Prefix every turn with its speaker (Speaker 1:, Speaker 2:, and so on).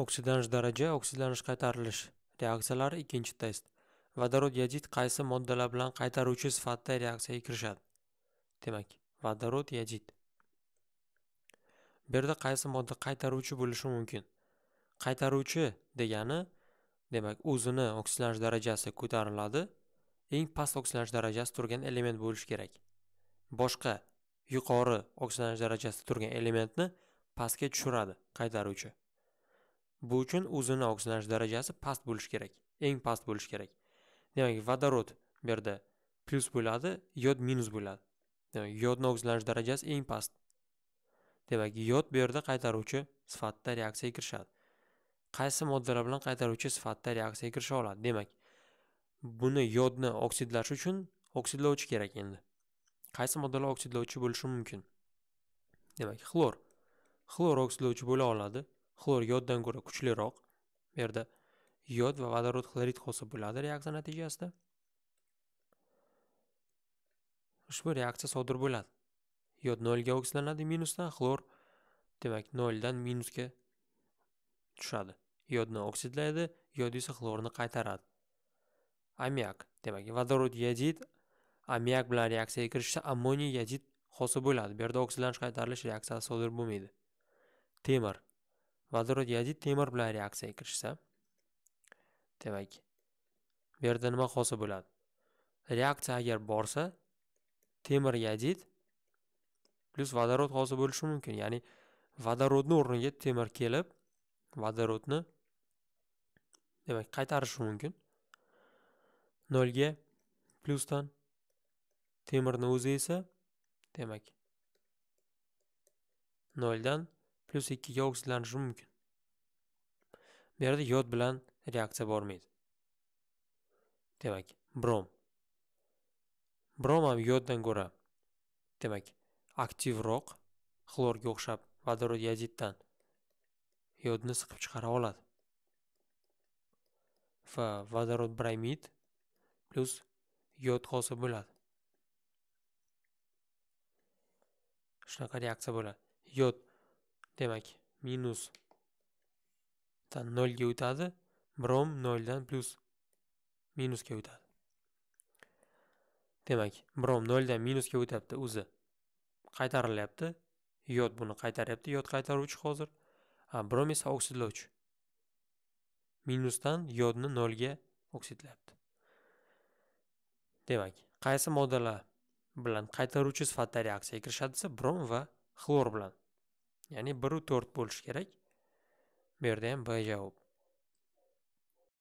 Speaker 1: oksidlanish daraja oksidlanish qaytarilish reaksiyalari ikkinchi test vodorod yodid qaysi moddalar bilan qaytaruvchi sifatida reaksiyaga kirishadi demak vodorod yodid bu yerda qaysi modda qaytaruvchi bo'lishi mumkin qaytaruvchi degani demak o'zini oksidlanish darajasi ko'tariladi eng past oksidlanish darajasi turgan element bo'lishi kerak boshqa yuqori oksidlanish darajasida turgan elementni pastga tushiradi qaytaruvchi bu uchun o'zini oksidlanish darajasi past bo'lishi kerak eng past bo'lishi kerak demak vodorod bu yerda plyus bo'ladi yod minus bo'ladi demak yodni oksidlanish darajasi eng past demak yod bu yerda qaytaruvchi sifatida reaksiyaga kirishadi qaysi moddalar bilan qaytaruvchi sifatida reaksiyaga kirisha oladi demak buni yodni oksidlash uchun oksidlovchi kerak endi qaysi moddalar oksidlovchi bo'lishi mumkin demak xlor xlor oksidlovchi bo'la oladi xlor yoddan ko'ra kuchliroq bu yerda yod va vodorod xlorid hosil bo'ladi reaksiya natijasida ushbu reaksiya sodir bo'ladi yod nolga oksidlanadi minusdan xlor demak noldan minusga tushadi yodni oksidlaydi yod esa xlorni qaytaradi ammiak demak vodorod yodid ammiak bilan reaksiyaga kirishsa ammoniy yodid hosil bo'ladi bu yerda oksidlanish qaytarilish reaksiyasi sodir bo'lmaydi temir vodorod yodid temir bilan reaksiyaga kirishsa demak bu yerda nima hosil bo'ladi reaksiya agar borsa temir yodid plyus vodorod hosil bo'lishi mumkin ya'ni vodorodni o'rniga temir kelib vodorodni demak qaytarishi mumkin nolga plyusdan temirni o'zi esa demak noldan 2 ga oksidlanishi mumkin bu yerda yod bilan reaksiya bormaydi demak brom brom ham yoddan ko'ra demak aktivroq xlorga o'xshab vodorod yodiddan yodni siqib chiqara oladi va vodorod bromid plus yod hosil bo'ladi shunaqa reaksiya bo'ladi yod demak 0 ga o'tadi brom dan plus minusga o'tadi demak brom dan minusga o'tyapti o'zi qaytarilyapti yod buni qaytaryapti yod qaytaruvchi hozir a brom esa oksidlovchi minusdan yodni ga oksidlayapti demak qaysi moddalar bilan qaytaruvchi sifatida reaksiyaga kirishadi desa brom va xlor bilan ya'ni biru to'rt bo'lishi kerak bu yerda ham b javob